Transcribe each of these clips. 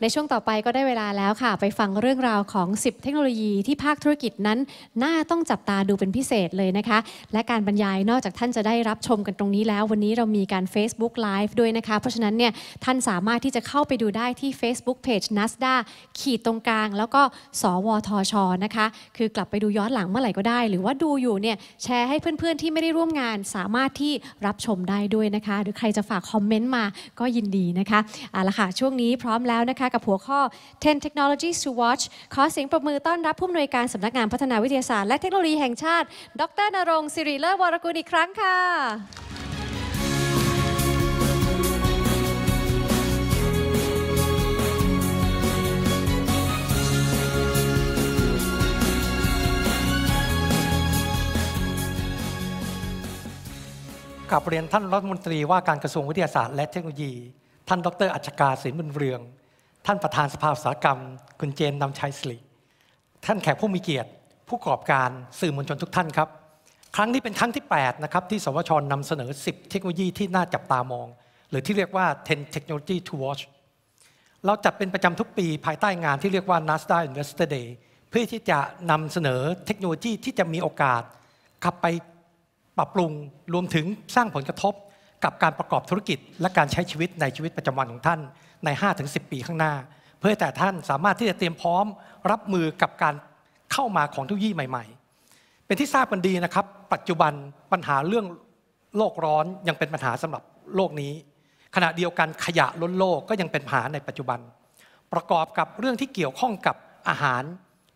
ในช่วงต่อไปก็ได้เวลาแล้วค่ะ ไปฟังเรื่องราวของ 10 เทคโนโลยีที่ภาคธุรกิจนั้น น่าต้องจับตาดูเป็นพิเศษเลยนะคะ และการบรรยายนอกจากท่านจะได้รับชมกันตรงนี้แล้ว วันนี้เรามีการ Facebook Live ด้วยนะคะ เพราะฉะนั้นเนี่ยท่านสามารถที่จะเข้าไปดูได้ที่ Facebook Page n a s d a ขีดตรงกลาง แล้วก็ สวทชนะคะ คือกลับไปดูย้อนหลังเมื่อไหร่ก็ได้ หรือว่าดูอยู่เนี่ยแชร์ให้เพื่อน ๆ ที่ไม่ได้ร่วมงานสามารถที่รับชมได้ด้วยนะคะ หรือใครจะฝากคอมเมนต์มาก็ยินดีนะคะเอาละค่ะช่วงนี้พร้อมแล้วนะคะะกับหัวข้อ 10 technologies to watch ขอเสียงปรบมือต้อนรับผู้อำนวยการสำนักงาน พัฒนาวิทยาศาสตร์และเทคโนโลยีแห่งชาติ ดรนรงศิริเลิศวรกุลอีกครั้งค่ะกับเรียนท่านรัฐมนตรีว่าการกระทรวงวิทยาศาสตร์และเทคโนโลยี ท่านดรอัจฉราศิลป์บุญเรืองท่านประธานสภาอุตสาหกรรม คุณเจนนำชัยสิริท่านแขกผู้มีเกียรติ ผู้ประกอบการสื่อมวลชนทุกท่านครับ ครั้งนี้เป็นครั้งที่8นะครับที่สวชนำเสนอ 10 เทคโนโลยีที่น่าจับตามอง หรือที่เรียกว่า 10 Technology to Watch เราจัดเป็นประจำทุกปี ภายใต้งานที่เรียกว่า NASDAQ Investor Day เพื่อที่จะนำเสนอเทคโนโลยีที่จะมีโอกาสขับไปปรับปรุงรวมถึงสร้างผลกระทบกับการประกอบธุรกิจ และการใช้ชีวิตในชีวิตประจำวันของท่านใน5-10 ปีข้างหน้า เพื่อแต่ท่านสามารถที่จะเตรียมพร้อม รับมือกับการเข้ามาของทุกยีใหม่ ๆ เป็นที่ทราบกันดีนะครับ ปัจจุบันปัญหาเรื่องโลกร้อนยังเป็นปัญหาสำหรับโลกนี้ ขณะเดียวกันขยะล้นโลกก็ยังเป็นปัญหาในปัจจุบัน ประกอบกับเรื่องที่เกี่ยวข้องกับอาหาร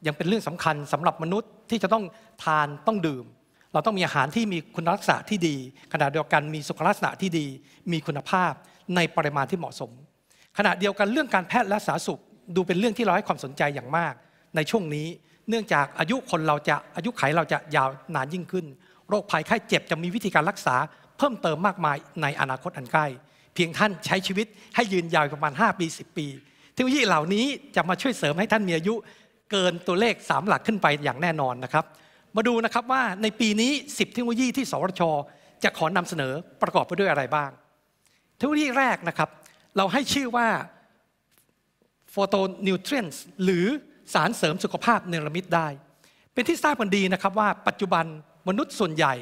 ยังเป็นเรื่องสำคัญสำหรับมนุษย์ที่จะต้องทานต้องดื่ม เราต้องมีอาหารที่มีคุณลักษณะที่ดี ขณะเดียวกันมีสุขลักษณะที่ดีมีคุณภาพในปริมาณที่เหมาะสมขณะเดียวกันเรื่องการแพทย์และสาธารณสุขดูเป็นเรื่องที่เราให้ความสนใจอย่างมาก ในช่วงนี้ เนื่องจากอายุคนเราจะอายุไขเราจะยาวนานยิ่งขึ้น โรคภัยไข้เจ็บจะมีวิธีการรักษา เพิ่มเติมมากมายในอนาคตอันใกล้ เพียงท่านใช้ชีวิตให้ยืนยาวประมาณ5 ปี 10 ปี เทคโนโลยีเหล่านี้จะมาช่วยเสริมให้ท่านมีอายุ เกินตัวเลข 3 หลักขึ้นไปอย่างแน่นอนนะครับ มาดูนะครับว่าในปีนี้ 10 เทคโนโลยีที่สวทชจะขอนำเสนอประกอบไปด้วยอะไรบ้างเทคโนโลยีแรกนะครับเราให้ชื่อว่าโฟโตนิวเทรีนส์หรือสารเสริมสุขภาพเนรมิตได้ เป็นที่ทราบกันดีนะครับว่า ปัจจุบันมนุษย์ส่วนใหญ่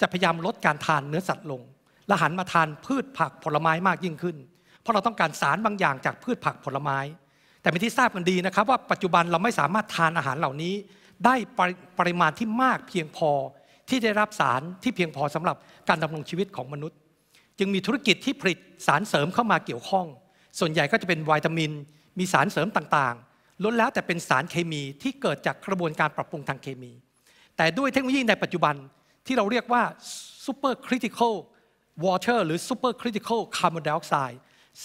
จะพยายามลดการทานเนื้อสัตว์ลง และหันมาทานพืชผักผลไม้มากยิ่งขึ้น เพราะเราต้องการสารบางอย่างจากพืชผักผลไม้ แต่เป็นที่ทราบกันดีนะครับว่าปัจจุบันเราไม่สามารถทานอาหารเหล่านี้ ได้ปรปริมาณที่มากเพียงพอที่ได้รับสารที่เพียงพอสำหรับการดำรงชีวิตของมนุษย์จึงมีธุรกิจที่ผลิตสารเสริมเข้ามาเกี่ยวข้อง ส่วนใหญ่ก็จะเป็นวิตามิน มีสารเสริมต่างๆล้นแล้วแต่เป็นสารเคมีที่เกิดจากกระบวนการปรับปรุงทางเคมี แต่ด้วยเทคโนโลยีในปัจจุบันที่เราเรียกว่า super critical water หรือ super critical carbon dioxide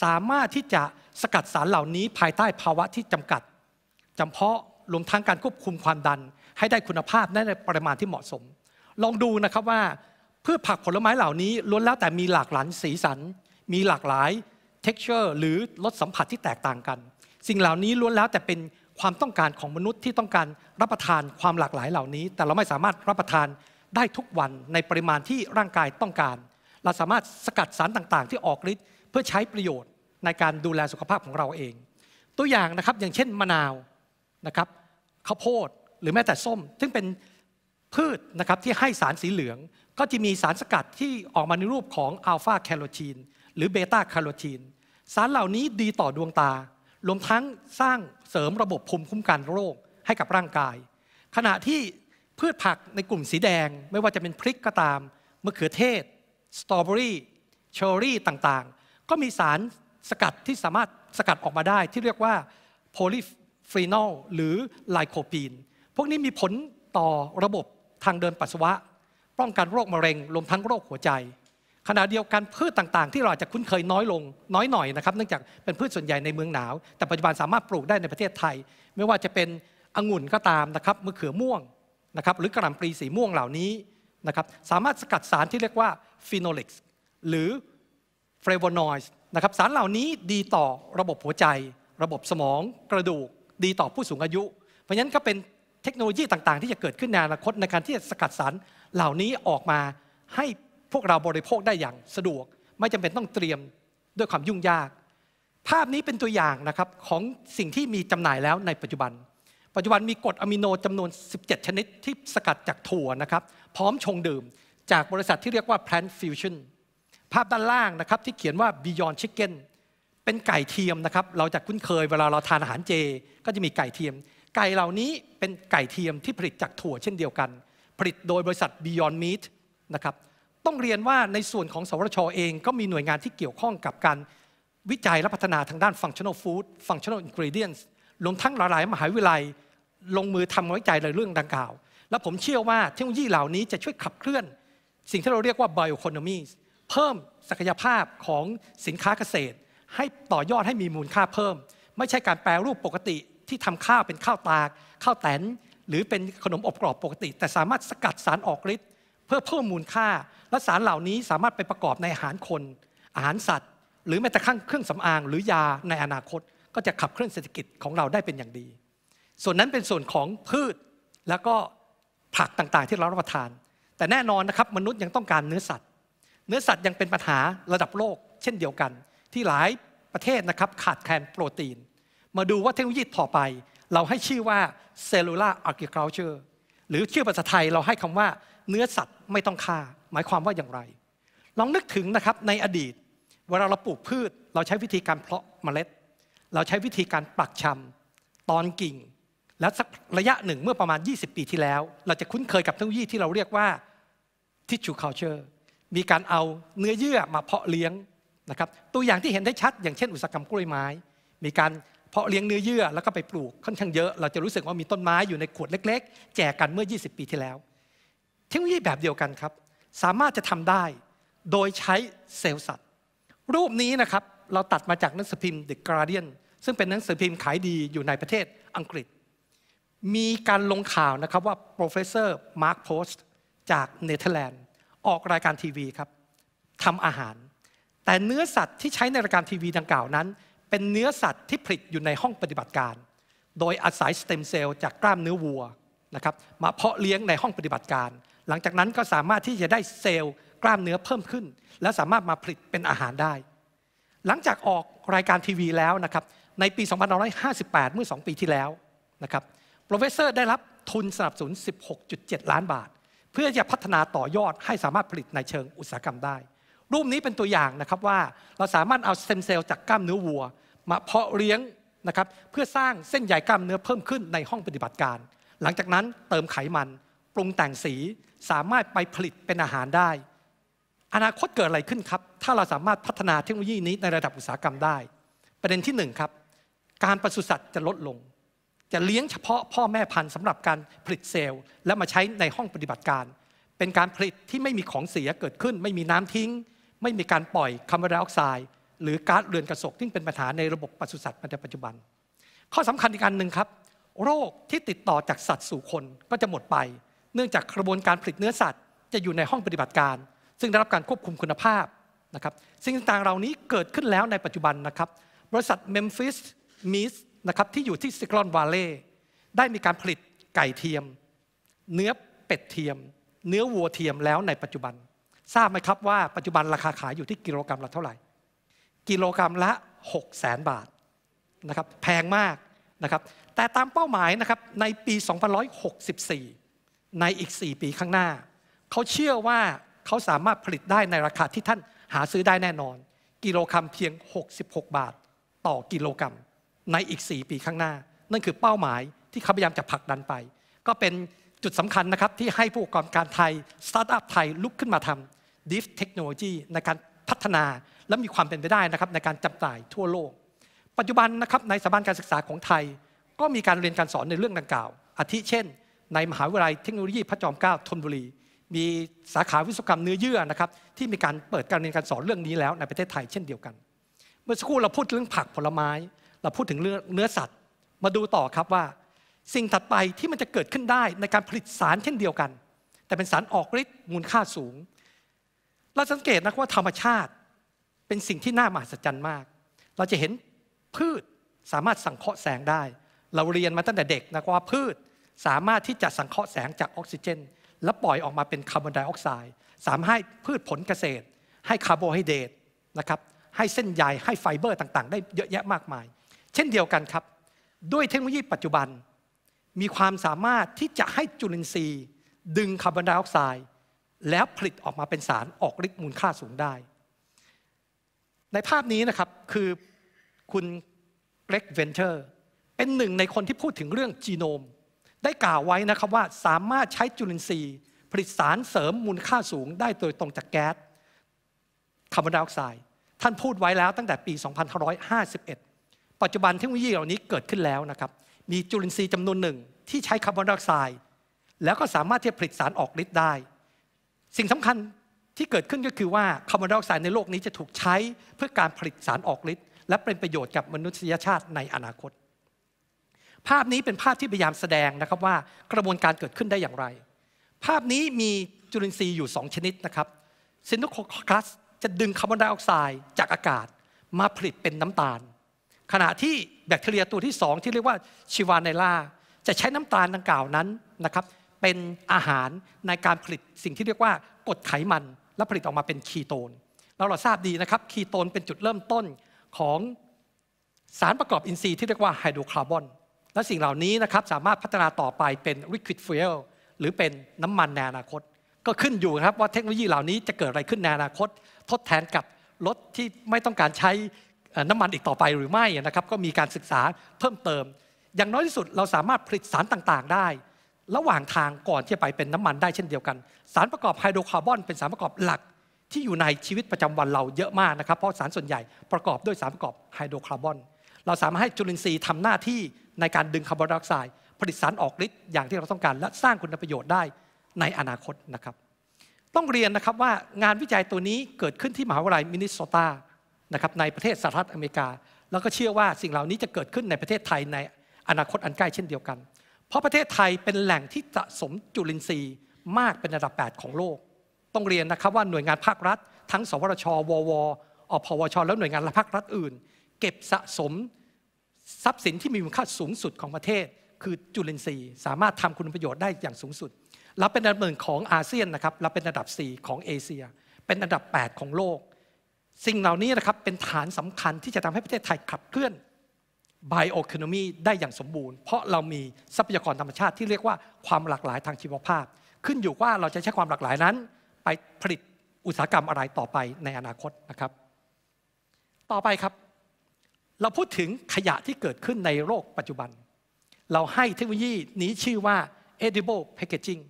สามารถที่จะสกัดสารเหล่านี้ภายใต้ภาวะที่จำกัด จำเพาะรวมทั้งการควบคุมความดัน ให้ได้คุณภาพในปริมาณที่เหมาะสม ลองดูนะครับว่าพื่อผักผลไม้เหล่านี้ล้วนแล้วแต่มีหลากหลายสีสัน มีหลากหลาย texture หรือรสสัมผัสที่แตกต่างกัน สิ่งเหล่านี้ล้วนแล้วแต่เป็นความต้องการของมนุษย์ที่ต้องการรับประทานความหลากหลายเหล่านี้ แต่เราไม่สามารถรับประทานได้ทุกวันในปริมาณที่ร่างกายต้องการ เราสามารถสกัดสารต่างๆ ที่ออกฤทธิ์เพื่อใช้ประโยชน์ในการดูแลสุขภาพของเราเอง ตัวอย่างนะครับอย่างเช่นมะนาวนะครับข้าวโพดหรือแม้แต่ส้ม ซึ่งเป็นพืชนะครับที่ให้สารสีเหลืองก็จะมีสารสกัดที่ออกมาในรูปของอัลฟาแคโรทีนหรือเบต้าแคโรทีนสารเหล่านี้ดีต่อดวงตา รวมทั้งสร้างเสริมระบบภูมิคุ้มกันโรคให้กับร่างกาย ขณะที่พืชผักในกลุ่มสีแดงไม่ว่าจะเป็นพริกก็ตามมะเขือเทศ สตรอเบอรี่ เชอร์รี่ ต่างๆ ก็มีสารสกัดที่สามารถสกัดออกมาได้ที่เรียกว่าโพลิฟรีนอลหรือไลโคปีนพวกนี้มีผลต่อระบบทางเดินปัสสาวะป้องกันโรคมะเร็งรวมทั้งโรคหัวใจ ขณะเดียวกันพืชต่างๆ ที่เราอาจจะคุ้นเคยน้อยลงน้อยหน่อยนะครับเนื่องจากเป็นพืชส่วนใหญ่ในเมืองหนาว แต่ปัจจุบันสามารถปลูกได้ในประเทศไทย ไม่ว่าจะเป็นองุ่นก็ตามนะครับมะเขือม่วงนะครับหรือกระหล่ำปลีสีม่วงเหล่านี้นะครับสามารถสกัดสารที่เรียกว่าฟีโนลิกหรือเฟรโวนอยด์นะครับสารเหล่านี้ดีต่อระบบหัวใจ ระบบสมองกระดูกดีต่อผู้สูงอายุ เพราะฉะนั้นก็เป็นเทคโนโลยีต่างๆ ที่จะเกิดขึ้นในอนาคตในการที่จะสกัดสารเหล่านี้ออกมาให้พวกเราบริโภคได้อย่างสะดวก ไม่จำเป็นต้องเตรียมด้วยความยุ่งยาก ภาพนี้เป็นตัวอย่างนะครับของสิ่งที่มีจำหน่ายแล้วในปัจจุบัน ปัจจุบันมีกรดอะมิโนจำนวน 17 ชนิดที่สกัดจากถั่วนะครับพร้อมชงดื่ม จากบริษัทที่เรียกว่า Plant Fusion ภาพด้านล่างนะครับที่เขียนว่า Beyond Chicken เป็นไก่เทียมนะครับเราจะคุ้นเคย เวลาเราทานอาหารเจ ก็จะมีไก่เทียม ไก่เหล่านี้เป็นไก่เทียมที่ผลิตจากถั่ว เช่นเดียวกันผลิตโดยบริษัท Beyond Meat นะครับ ต้องเรียนว่าในส่วนของสวทชอเองก็มีหน่วยงานที่เกี่ยวข้องกับการวิจัยและพัฒนาทางด้าน functional food functional ingredients รวมทั้งหลายๆมหาวิทยาลัย ลงมือทำวิจัยในเรื่องดังกล่าว และผมเชื่อว่าเทคโนโลยีเหล่านี้จะช่วยขับเคลื่อนสิ่งที่เราเรียกว่า bioeconomy เพิ่มศักยภาพของสินค้าเกษตร ให้ต่อยอดให้มีมูลค่าเพิ่ม ไม่ใช่การแปลรูปปกติที่ทำข้าวเป็นข้าวตากข้าวแตนหรือเป็นขนมอบกรอบปกติแต่สามารถสกัดสารออกฤทธิ์เพื่อเพิ่มมูลค่า และสารเหล่านี้สามารถไปประกอบในอาหารคน อาหารสัตว์ หรือแม้แต่ข้างเครื่องสำอาง หรือยาในอนาคต ก็จะขับเคลื่อนเศรษฐกิจของเราได้เป็นอย่างดี ส่วนนั้นเป็นส่วนของพืชแล้วก็ผักต่างๆที่เรารับประทาน แต่แน่นอนนะครับมนุษย์ยังต้องการเนื้อสัตว์ เนื้อสัตว์ยังเป็นปัญหาระดับโลก เช่นเดียวกัน ที่หลายประเทศนะครับขาดแคลนโปรตีน มาดูว่าเทคโนโลยีต่อไปเราให้ชื่อว่า cellular agriculture หรือชื่อภาษาไทยเราให้คำว่า เนื้อสัตว์ไม่ต้องฆ่า หมายความว่าอย่างไร ลองนึกถึงนะครับในอดีต เวลาเราปลูกพืช เราใช้วิธีการเพาะเมล็ด เราใช้วิธีการปักชำ ตอนกิ่ง และสักระยะหนึ่งเมื่อประมาณ 20 ปีที่แล้ว เราจะคุ้นเคยกับเทคโนโลยีที่เราเรียกว่า tissue culture มีการเอาเนื้อเยื่อมาเพาะเลี้ยงนะครับตัวอย่างที่เห็นได้ชัดอย่างเช่นอุตสาหกรรมกล้วยไม้มีการเพราะเลี้ยงเนื้อเยื่อแล้วก็ไปปลูกค่อนข้างเยอะ เราจะรู้สึกว่ามีต้นไม้อยู่ในขวดเล็ก ๆ แจกกันเมื่อ 20 ปีที่แล้วเทคโนโลยีแบบเดียวกันครับ สามารถจะทำได้โดยใช้เซลล์สัตว์ รูปนี้นะครับเราตัดมาจากหนังสือพิมพ์ The Guardian ซึ่งเป็นหนังสือพิมพ์ขายดีอยู่ในประเทศอังกฤษ มีการลงข่าวนะครับว่า professor Mark Post จากเนเธอร์แลนด์ออกรายการทีวีครับทำอาหาร แต่เนื้อสัตว์ที่ใช้ในรายการทีวีดังกล่าวนั้นเป็นเนื้อสัตว์ที่ผลิตอยู่ในห้องปฏิบัติการ โดยอาศัยสเต็มเซลล์จากกล้ามเนื้อวัวนะครับมาเพาะเลี้ยงในห้องปฏิบัติการ หลังจากนั้นก็สามารถที่จะได้เซลล์กล้ามเนื้อเพิ่มขึ้น และสามารถมาผลิตเป็นอาหารได้ หลังจากออกรายการทีวีแล้วนะครับ ในปี 2558 เมื่อ 2 ปีที่แล้วนะครับ โปรเฟสเซอร์ได้รับทุนสนับสนุน 16.7 ล้านบาท เพื่อจะพัฒนาต่อยอดให้สามารถผลิตในเชิงอุตสาหกรรมได้รูปนี้เป็นตัวอย่างนะครับว่าเราสามารถเอาสเต็มเซลล์จากกล้ามเนื้อวัว มาเพาะเลี้ยงนะครับเพื่อสร้างเส้นใยกล้ามเนื้อเพิ่มขึ้นในห้องปฏิบัติการ หลังจากนั้นเติมไขมันปรุงแต่งสีสามารถไปผลิตเป็นอาหารได้ อนาคตเกิดอะไรขึ้นครับถ้าเราสามารถพัฒนาเทคโนโลยีนี้ในระดับอุตสาหกรรมได้ ประเด็นที่1ครับการปศุสัตว์จะลดลง จะเลี้ยงเฉพาะพ่อแม่พันธุ์สำหรับการผลิตเซลล์และมาใช้ในห้องปฏิบัติการ เป็นการผลิตที่ไม่มีของเสียเกิดขึ้นไม่มีน้ำทิ้งไม่มีการปล่อยคาร์บอนไดออกไซด์หรือก๊าซเรือนกระจกที่เป็นปัญหาในระบบปศุสัตว์ในปัจจุบัน ข้อสำคัญอีกอันหนึ่งครับโรคที่ติดต่อจากสัตว์สู่คนก็จะหมดไป เนื่องจากกระบวนการผลิตเนื้อสัตว์จะอยู่ในห้องปฏิบัติการ ซึ่งได้รับการควบคุมคุณภาพนะครับสิ่งต่างๆเหล่านี้เกิดขึ้นแล้วในปัจจุบันนะครับ บริษัทเมมฟิสมิสนะครับที่อยู่ที่ซิกรอนวาเล่ได้มีการผลิตไก่เทียม เนื้อเป็ดเทียม เนื้อวัวเทียมแล้วในปัจจุบันทราบไหมครับว่าปัจจุบันราคาขาย อยู่ที่กิโลกรรัมละเท่าไหร่กิโลกรรัมละ6 0แสนบาทนะครับแพงมากนะครับแต่ตามเป้าหมายนะครับในปี 2164 ในอีก 4 ปีข้างหน้าเขาเชื่อว่าเขาสามารถผลิตได้ในราคาที่ท่านหาซื้อได้แน่นอน กิโลกรรัมเพียง 66 บาท ต่อกิโลกรรัมในอีก 4 ปีข้างหน้า นั่นคือเป้าหมายที่เขาพยายามจะผลักดันไป ก็เป็นจุดสำคัญนะครับที่ให้ผู้ประกอบการไทยสตาร์ทอัพไทยลุกขึ้นมาทำดิฟเทคโนโลยีในการพัฒนาและมีความเป็นไปได้นะครับในการจำจ่ายทั่วโลก ปัจจุบันนะครับในสถาบันการศึกษาของไทย ก็มีการเรียนการสอนในเรื่องดังกล่าว อาทิเช่น ในมหาวิทยาลัยเทคโนโลยีพระจอมเกล้าธนบุรี มีสาขาวิศวกรรมเนื้อเยื่อนะครับที่มีการเปิดการเรียนการสอนเรื่องนี้แล้วในประเทศไทยเช่นเดียวกัน เมื่อสักครู่เราพูดเรื่องผักผลไม้ เราพูดถึงเรื่องเนื้อสัตว์ มาดูต่อครับว่า สิ่งถัดไปที่มันจะเกิดขึ้นได้ในการผลิตสารเช่นเดียวกัน แต่เป็นสารออกฤทธิ์มูลค่าสูงเราสังเกตนะว่าธรรมชาติเป็นสิ่งที่น่ามหัศจรรย์มาก เราจะเห็นพืชสามารถสังเคราะห์แสงได้ เราเรียนมาตั้งแต่เด็กนะว่าพืชสามารถที่จะสังเคราะห์แสงจากออกซิเจน แล้วปล่อยออกมาเป็นคาร์บอนไดออกไซด์สามารถให้พืชผลเกษตร ให้คาร์โบไฮเดรตนะครับ ให้เส้นใยให้ไฟเบอร์ต่างๆ ได้เยอะแยะมากมาย เช่นเดียวกันครับ ด้วยเทคโนโลยีปัจจุบันมีความสามารถที่จะให้จุลินทรีย์ ดึงคาร์บอนไดออกไซด์แล้วผลิตออกมาเป็นสารออกฤทธิ์มูลค่าสูงได้ ในภาพนี้นะครับคือคุณเกรกเวนเทอร์เป็นหนึ่งในคนที่พูดถึงเรื่องจีโนม ได้กล่าวไว้นะครับว่าสามารถใช้จุลินทรีย์ ผลิตสารเสริมมูลค่าสูงได้โดยตรงจากแก๊สคาร์บอนไดออกไซด์ท่านพูดไว้แล้วตั้งแต่ปี 2551 ปัจจุบันเทคโนโลยีเหล่านี้เกิดขึ้นแล้วนะครับมีจุลินทรีย์จำนวนหนึ่งที่ใช้คาร์บอนไดออกไซด์แล้วก็สามารถที่จะผลิตสารออกฤทธิ์ได้สิ่งสำคัญที่เกิดขึ้นก็คือว่าคาร์บอนไดออกไซด์ในโลกนี้จะถูกใช้เพื่อการผลิตสารออกฤทธิ์และเป็นประโยชน์กับมนุษยชาติในอนาคต ภาพนี้เป็นภาพที่พยายามแสดงนะครับว่ากระบวนการเกิดขึ้นได้อย่างไร ภาพนี้มีจุลินทรีย์อยู่ 2 ชนิดนะครับซินโนโคคลัส จะดึงคาร์บอนไดออกไซด์จากอากาศมาผลิตเป็นน้ำตาล ขณะที่แบคทีเรียตัวที่2ที่เรียกว่าชิวาไนล่าจะใช้น้ำตาลดังกล่าวนั้นนะครับเป็นอาหารในการผลิตสิ่งที่เรียกว่ากรดไขมัน และผลิตออกมาเป็นคีโตนเราเราทราบดีนะครับคีโตนเป็นจุดเริ่มต้นของสารประกอบอินทรีย์ที่เรียกว่าไฮโดรคาร์บอนและสิ่งเหล่านี้นะครับสามารถพัฒนาต่อไปเป็นลิควิดฟิลหรือเป็นน้ำมันในอนาคต ก็ขึ้นอยู่ครับว่าเทคโนโลยีเหล่านี้จะเกิดอะไรขึ้นในอนาคต ทดแทนกับรถที่ไม่ต้องการใช้น้ำมันอีกต่อไปหรือไม่นะครับก็มีการศึกษาเพิ่มเติม อย่างน้อยที่สุดเราสามารถผลิตสารต่าง ๆได้ระหว่างทางก่อนที่จะไปเป็นน้ำมันได้เช่นเดียวกัน สารประกอบไฮโดรคาร์บอนเป็นสารประกอบหลัก ที่อยู่ในชีวิตประจำวันเราเยอะมากนะครับเพราะสารส่วนใหญ่ประกอบด้วยสารประกอบไฮโดรคาร์บอนเราสามารถให้จุลินทรีย์ทำหน้าที่ในการดึงคาร์บอนไดออกไซด์ผลิตสารออกฤทธิ์อย่างที่เราต้องการ และสร้างคุณประโยชน์ได้ในอนาคตนะครับต้องเรียนนะครับว่างานวิจัยตัวนี้เกิดขึ้นที่มหาวิทยาลัยมินนิโซตานะครับในประเทศสหรัฐอเมริกา แล้วก็เชื่อว่าสิ่งเหล่านี้จะเกิดขึ้นในประเทศไทยในอนาคตอันใกล้เช่นเดียวกันเพราะประเทศไทยเป็นแหล่งที่สะสมจุลินทรีย์ มากเป็นอันดับ 8 ของโลก ต้องเรียนนะครับว่าหน่วยงานภาครัฐ ทั้งสวทชวว อพวช และหน่วยงานภาครัฐอื่น เก็บสะสมทรัพย์สินที่มีมูลค่าสูงสุดของประเทศ คือจุลินทรีย์ สามารถทำคุณประโยชน์ได้อย่างสูงสุดเราเป็นอันดับหนึ่งของอาเซียนนะครับเราเป็นอันดับ 4 ของเอเชียเป็นอันดับ 8 ของโลก สิ่งเหล่านี้นะครับเป็นฐานสำคัญที่จะทำให้ประเทศไทยขับเคลื่อนไบโอเคโนมีได้อย่างสมบูรณ์ เพราะเรามีทรัพยากรธรรมชาติที่เรียกว่าความหลากหลายทางชีวภาพ ขึ้นอยู่ว่าเราจะใช้ความหลากหลายนั้น ไปผลิตอุตสาหกรรมอะไรต่อไปในอนาคตนะครับ ต่อไปครับ เราพูดถึงขยะที่เกิดขึ้นในโลกปัจจุบัน เราให้เทคโนโลยีนี้ชื่อว่า edible packaging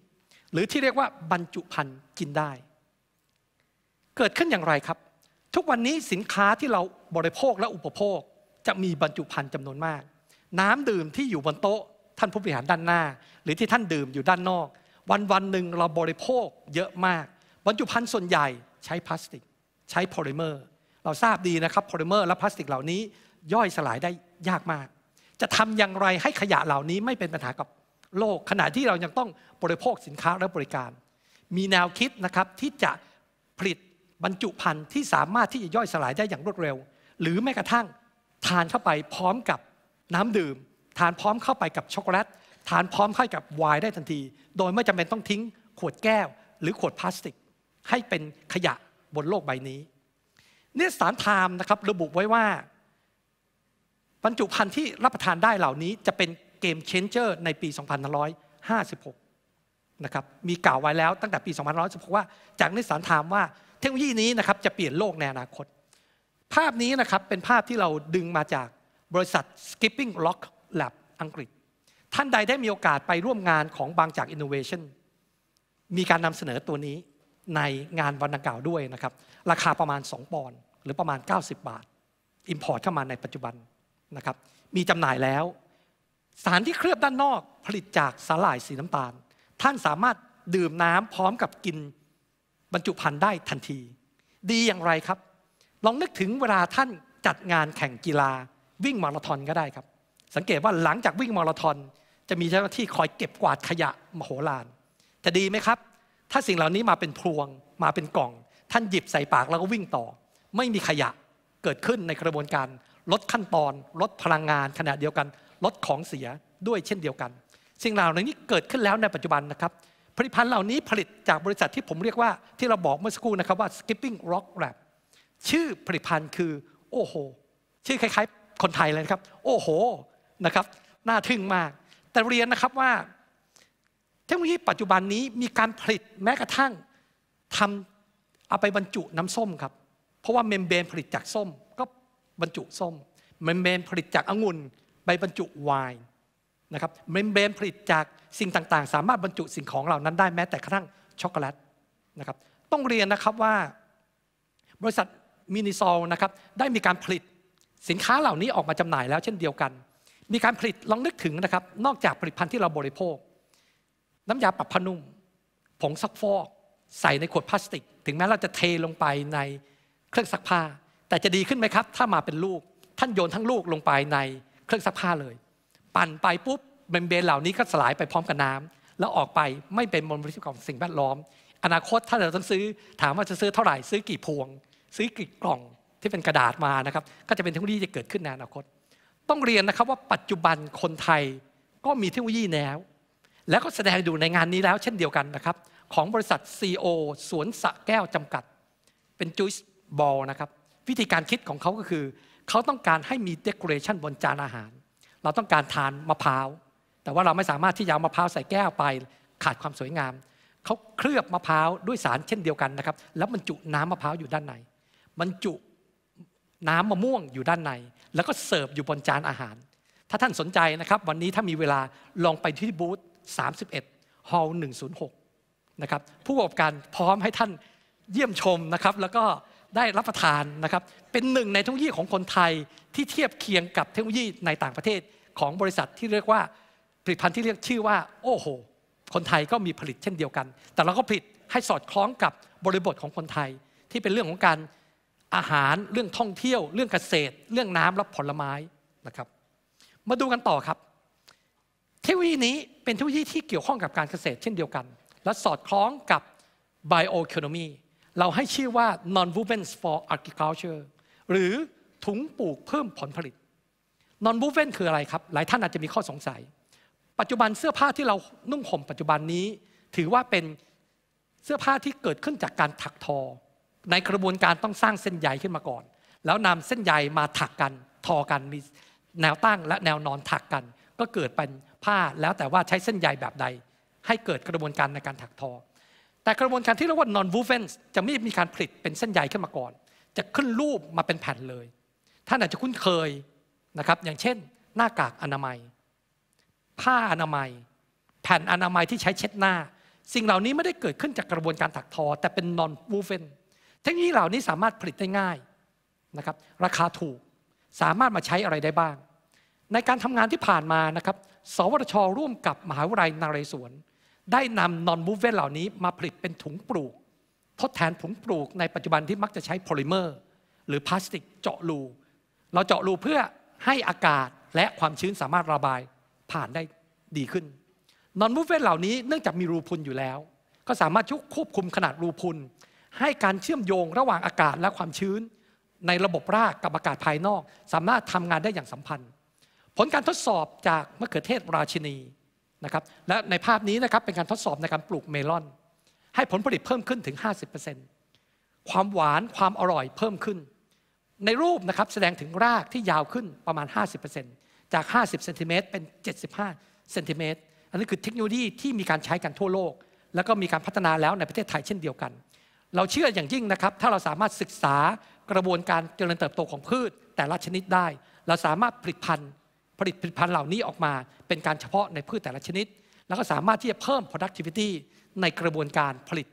หรือที่เรียกว่าบรรจุภัณฑ์กินได้ เกิดขึ้นอย่างไรครับ ทุกวันนี้สินค้าที่เราบริโภคและอุปโภคจะมีบรรจุภัณฑ์จำนวนมาก น้ำดื่มที่อยู่บนโต๊ะท่านผู้บริหารด้านหน้า หรือที่ท่านดื่มอยู่ด้านนอก วันวันหนึ่งเราบริโภคเยอะมาก บรรจุภัณฑ์ส่วนใหญ่ใช้พลาสติก ใช้โพลิเมอร์ เราทราบดีนะครับโพลิเมอร์และพลาสติกเหล่านี้ย่อยสลายได้ยากมาก จะทำอย่างไรให้ขยะเหล่านี้ไม่เป็นปัญหากับ โลกขณะที่เรายังต้องบริโภคสินค้าและบริการ มีแนวคิดนะครับที่จะผลิตบรรจุภัณฑ์ที่สามารถที่จะย่อยสลายได้อย่างรวดเร็ว หรือแม้กระทั่งทานเข้าไปพร้อมกับน้ำดื่ม ทานพร้อมเข้าไปกับช็อกโกแลตทานพร้อมเข้ากับไวน์ได้ทันที โดยไม่จำเป็นต้องทิ้งขวดแก้วหรือขวดพลาสติก ให้เป็นขยะบนโลกใบนี้เนี่สารไทม์นะครับระบุไว้ว่าบรรจุภัณฑ์ที่รับประทานได้เหล่านี้ จะเป็นเกมเชนเจอร์ในปี 2556 นะครับ มีกล่าวไว้แล้วตั้งแต่ปี2516ว่า จากนิสสารถามว่าเทคโนโลยีนี้นะครับจะเปลี่ยนโลกในอนาคตภาพนี้นะครับ เป็นภาพที่เราดึงมาจากบริษัท Skipping r o c k Lab อังกฤษ ท่านใดได้มีโอกาสไปร่วมงานของบางจาก Innovation มีการนำเสนอตัวนี้ในงานวันดังกล่าวด้วยนะครับ ราคาประมาณ 2 ปอนด์หรือประมาณ 90 บาท Import เข้ามาในปัจจุบันนะครับมีจำหน่ายแล้ว สารที่เคลือบด้านนอกผลิตจากสาหร่ายสีน้ำตาล ท่านสามารถดื่มน้ำพร้อมกับกินบรรจุภัณฑ์ได้ทันที ดีอย่างไรครับลองนึกถึงเวลาท่านจัดงานแข่งกีฬาวิ่งมาราธอนก็ได้ครับ สังเกตว่าหลังจากวิ่งมาราธอนจะมีเจ้าหน้าที่คอยเก็บกวาดขยะมโหฬารจะดีไหมครับ ถ้าสิ่งเหล่านี้มาเป็นพวง มาเป็นกล่อง ท่านหยิบใส่ปากแล้วก็วิ่งต่อ ไม่มีขยะเกิดขึ้นในกระบวนการ ลดขั้นตอน ลดพลังงานขณะเดียวกัน ลดของเสียด้วยเช่นเดียวกัน สิ่งเหล่านี้เกิดขึ้นแล้วในปัจจุบันนะครับ ผลิตภัณฑ์เหล่านี้ผลิตจากบริษัทที่ผมเรียกว่าที่เราบอกเมื่อสักครู่นะครับว่า skipping rock lab ชื่อผลิตภัณฑ์คือ โอ้โห ชื่อคล้ายๆ คนไทยเลยนะครับ โอ้โหนะครับ น่าทึ่งมาก แต่เรียนนะครับว่าเทคโนโลยีปัจจุบันนี้มีการผลิตแม้กระทั่งทำเอาไปบรรจุน้ำส้มครับ เพราะว่าเมมเบรนผลิตจากส้มก็บรรจุส้มเมมเบรนผลิตจากองุ่นไปบรรจุไวน์นะครับเมมเบรนผลิตจากสิ่งต่างๆ สามารถบรรจุสิ่งของเหล่านั้นได้แม้แต่กระทั่งช็อกโกแลตนะครับต้องเรียนนะครับว่าบริษัทมินิซอลนะครับได้มีการผลิตสินค้าเหล่านี้ออกมาจำหน่ายแล้วเช่นเดียวกัน มีการผลิตลองนึกถึงนะครับนอกจากผลิตภัณฑ์ที่เราบริโภค น้ำยาปรับผนุ่ม ผงซักฟอกใส่ในขวดพลาสติก ถึงแม้เราจะเทลงไปในเครื่องซักผ้าแต่จะดีขึ้นไหมครับ ถ้ามาเป็นลูก ท่านโยนทั้งลูกลงไปในเครื่องซักผ้าเลย ปั่นไปปุ๊บเบนเบนเหล่านี้ก็สลายไปพร้อมกับน้ำ แล้วออกไปไม่เป็นมลพิษของสิ่งแวดล้อมอนาคตถ้าเราต้องซื้อถามว่าจะซื้อเท่าไหร่ซื้อกี่พวงซื้อกิจกล่องที่เป็นกระดาษมานะครับก็จะเป็นเทคโนโลยีจะเกิดขึ้นในอนาคต ต้องเรียนนะครับว่าปัจจุบันคนไทยก็มีเทคโนโลยีแล้วแล้วก็แสดงอยู่ในงานนี้แล้วเช่นเดียวกันนะครับของบริษัท CO สวนสะแก้วจำกัด เป็นจุยส์บอลนะครับวิธีการคิดของเขาก็คือ เขาต้องการให้มีเดคอเรชันบนจานอาหาร เราต้องการทานมะพร้าว แต่ว่าเราไม่สามารถที่จะเอามะพร้าวใส่แก้วไป ขาดความสวยงามเขาเคลือบมะพร้าวด้วยสารเช่นเดียวกันนะครับแล้วมันจุน้ำมะพร้าวอยู่ด้านในบรรจุน้ำมะม่วงอยู่ด้านใน แล้วก็เสิร์ฟอยู่บนจานอาหาร ถ้าท่านสนใจนะครับ วันนี้ถ้ามีเวลาลองไปที่บูธ31 Hall 106นะครับผู้ประกอบการพร้อมให้ท่านเยี่ยมชมนะครับแล้วก็ได้รับประทานนะครับ เป็นหนึ่งในเทคโนโลยีของคนไทยที่เทียบเคียงกับเทคโนโลยีในต่างประเทศของบริษัทที่เรียกว่าผลิตภัณฑ์ที่เรียกชื่อว่า โอ้โหคนไทยก็มีผลิตเช่นเดียวกัน แต่เราก็ผลิตให้สอดคล้องกับบริบทของคนไทยที่เป็นเรื่องของการอาหารเรื่องท่องเที่ยวเรื่องเกษตร เรื่องน้ำและผลไม้นะครับ มาดูกันต่อครับ เทคโนโลยีนี้เป็นเทคโนโลยีที่เกี่ยวข้องกับการเกษตรเช่นเดียวกัน และสอดคล้องกับ bioeconomy เราให้ชื่อว่า non-wovens for agriculture หรือถุงปลูกเพิ่มผลผลิต non-woven คืออะไรครับ หลายท่านอาจจะมีข้อสงสัย ปัจจุบันเสื้อผ้าที่เรานุ่งห่มปัจจุบันนี้ถือว่าเป็นเสื้อผ้าที่เกิดขึ้นจากการถักทอในกระบวนการต้องสร้างเส้นใยขึ้นมาก่อน แล้วนำเส้นใยมาถักกัน ทอกันมีแนวตั้งและแนวนอนถักกัน ก็เกิดเป็นผ้าแล้วแต่ว่าใช้เส้นใยแบบใด ให้เกิดกระบวนการในการถักทอ แต่กระบวนการที่เรียกว่าน o n w ฟเฟนจะไม่มีการผลิตเป็นเส้นใยขึ้นมาก่อน จะขึ้นรูปมาเป็นแผ่นเลย ท่านอาจจะคุ้นเคยนะครับอย่างเช่น หน้ากากอนามัย ผ้าอนามัย แผ่นอนามัยที่ใช้เช็ดหน้าสิ่งเหล่านี้ไม่ได้เกิดขึ้นจากกระบวนการถักทอแต่เป็นอนวู o เฟนเทคโนโลยีเหล่านี้สามารถผลิตได้ง่ายนะครับราคาถูกสามารถมาใช้อะไรได้บ้าง ในการทำงานที่ผ่านมานะครับ สวทชร่วมกับมหาวิทยาลัยนาเรศวรได้นำนอนมูฟเวนเหล่านี้มาผลิตเป็นถุงปลูก ทดแทนถุงปลูกในปัจจุบันที่มักจะใช้โพลิเมอร์ หรือพลาสติกเจาะรู เราเจาะรูเพื่อให้อากาศและความชื้นสามารถระบายผ่านได้ดีขึ้นนอนมูฟเวนเหล่านี้เนื่องจากมีรูพุนอยู่แล้ว ก็สามารถชุกควบคุมขนาดรูพุนให้การเชื่อมโยงระหว่างอากาศและความชื้น ในระบบรากกับอากาศภายนอก สามารถทำงานได้อย่างสัมพันธ์ ผลการทดสอบจากมะเขือเทศราชินีนะครับและในภาพนี้นะครับเป็นการทดสอบในการปลูกเมลอน ให้ผลผลิตเพิ่มขึ้นถึง 50%ความหวานความอร่อยเพิ่มขึ้น ในรูปนะครับแสดงถึงรากที่ยาวขึ้นประมาณ 50%จาก 50เซนติเมตรเป็น75เซนติเมตรอันนี้คือเทคโนโลยีที่มีการใช้กันทั่วโลก แล้วก็มีการพัฒนาแล้วในประเทศไทยเช่นเดียวกันเราเชื่ออย่างยิ่งนะครับถ้าเราสามารถศึกษากระบวนการเจริญเติบโตของพืชแต่ละชนิดได้ เราสามารถผลิตพันธุ์ผลิตผลิตพัธุ์เหล่านี้ออกมา เป็นการเฉพาะในพืชแต่ละชนิด แล้วก็สามารถที่จะเพิ่ม productivity ในกระบวนการผลิต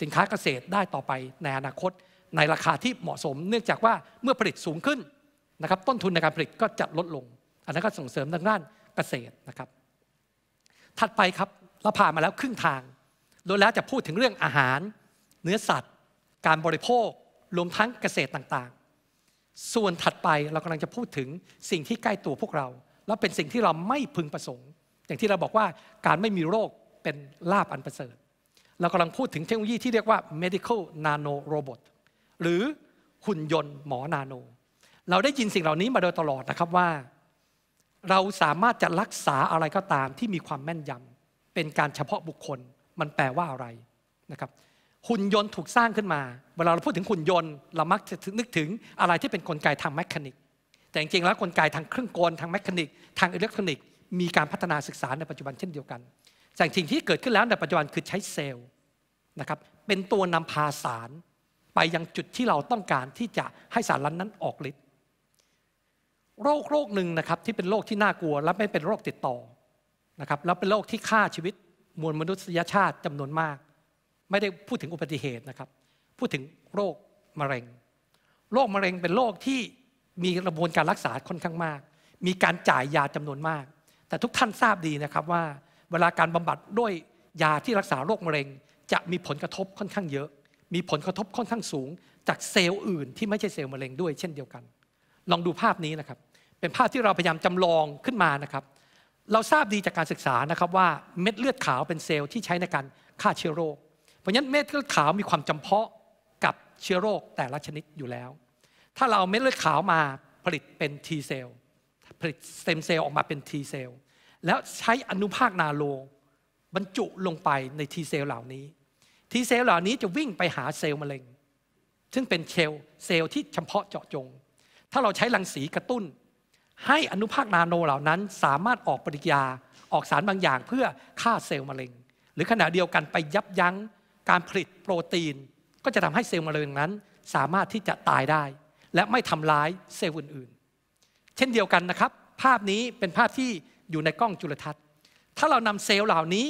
สินค้าเกษตรได้ต่อไปในอนาคตในราคาที่เหมาะสมเนื่องจากว่าเมื่อผลิตสูงขึ้นนะครับต้นทุนในการผลิตก็จะลดลง อันนั้นก็ส่งเสริมทางด้านเกษตรนะครับ ถัดไปครับเราผ่านมาแล้วครึ่งทาง โดยแล้วจะพูดถึงเรื่องอาหารเนื้อสัตว์ การบริโภค รวมทั้งเกษตรต่างๆ ส่วนถัดไปเรากำลังจะพูดถึงสิ่งที่ใกล้ตัวพวกเรา แล้วเป็นสิ่งที่เราไม่พึงประสงค์ อย่างที่เราบอกว่าการไม่มีโรคเป็นลาบอันประเสริฐ เรากำลังพูดถึงเทคโนโลยีที่เรียกว่า medical nano robot หรือหุ่นยนต์หมอนาโน เราได้ยินสิ่งเหล่านี้มาโดยตลอดนะครับว่า เราสามารถจะรักษาอะไรก็ตามที่มีความแม่นยำเป็นการเฉพาะบุคคลมันแปลว่าอะไรนะครับหุ่นยนต์ถูกสร้างขึ้นมา เวลาเราพูดถึงหุ่นยนต์เรามักจะนึกถึงอะไรที่เป็นนกลไกทางแมชชีนิก แต่จริงๆแล้วกลไกทางเครื่องกลทางแมชชีนิกทางอิเล็กทรอนิกส์มีการพัฒนาศึกษาในปัจจุบันเช่นเดียวกันสิ่งที่เกิดขึ้นแล้วในปัจจุบันคือใช้เซลล์นะครับเป็นตัวนำพาสารไปยังจุดที่เราต้องการที่จะให้สารลันนั้นออกฤทธิ์โรคโรคหนึ่งนะครับที่เป็นโรคที่น่ากลัวและไม่เป็นโรคติดต่อนะครับแล้วเป็นโรคที่ฆ่าชีวิต มวลมนุษยชาติจำนวนมากไม่ได้พูดถึงอุบัติเหตุนะครับ พูดถึงโรคมะเร็ง โรคมะเร็งเป็นโรคที่มีกระบวนการรักษาค่อนข้างมาก มีการจ่ายยาจำนวนมาก แต่ทุกท่านทราบดีนะครับว่า เวลาการบำบัดด้วยยาที่รักษาโรคมะเร็งจะมีผลกระทบค่อนข้างเยอะ มีผลกระทบค่อนข้างสูง จากเซลล์อื่น ที่ไม่ใช่เซลล์มะเร็งด้วยเช่นเดียวกัน ลองดูภาพนี้นะครับ เป็นภาพที่เราพยายามจำลองขึ้นมานะครับ เราทราบดีจากการศึกษานะครับว่าเม็ดเลือดขาวเป็นเซลล์ที่ใช้ในการฆ่าเชื้อโรคเพราะฉะนั้นเม็ดเลือดขาวมีความจำเพาะกับเชื้อโรคแต่ละชนิดอยู่แล้ว ถ้าเราเอาเม็ดเลือดขาวมาผลิตเป็นทีเซลผลิตสเต็มเซลล์ออกมาเป็นทีเซล์แล้วใช้อนุภาคนาโลบรรจุลงไปในทีเซลเหล่านี้ทีเซลเหล่านี้จะวิ่งไปหาเซลล์มะเร็งซึ่งเป็นเซลล์เซลล์ที่เฉพาะเจาะจง ถ้าเราใช้รังสีกระตุ้น ให้อนุภาคนาโนเหล่านั้นสามารถออกปฏิกิริยาออกสารบางอย่างเพื่อฆ่าเซลล์มะเร็ง หรือขณะเดียวกันไปยับยั้งการผลิตโปรตีนก็จะทำให้เซลล์มะเร็งนั้น สามารถที่จะตายได้ และไม่ทำร้ายเซลล์อื่นๆ เช่นเดียวกันนะครับ ภาพนี้เป็นภาพที่อยู่ในกล้องจุลทรรศน์ ถ้าเรานำเซลล์เหล่านี้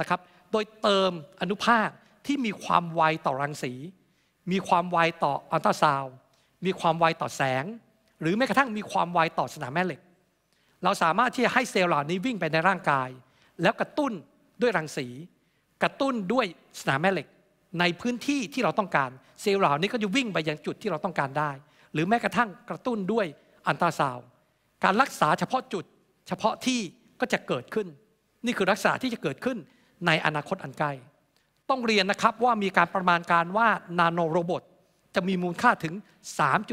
นะครับโดยเติมอนุภาคที่มีความไวต่อรังสีมีความไวต่ออัลตราซาวมีความไวต่อแสง หรือแม้กระทั่งมีความไวต่อสนามแม่เหล็ก เราสามารถที่จะให้เซลล์เหล่านี้วิ่งไปในร่างกาย แล้วกระตุ้นด้วยรังสีกระตุ้นด้วยสนามแม่เหล็ก ในพื้นที่ที่เราต้องการเซลล์เหล่านี้ก็จะวิ่งไปยังจุดที่เราต้องการได้ หรือแม้กระทั่งกระตุ้นด้วยอันตราซาวการรักษาเฉพาะจุด เฉพาะที่ก็จะเกิดขึ้น นี่คือรักษาที่จะเกิดขึ้นในอนาคตอันใกล้ต้องเรียนนะครับว่ามีการประมาณการว่านาโนโรบอทจะมีมูลค่าถึง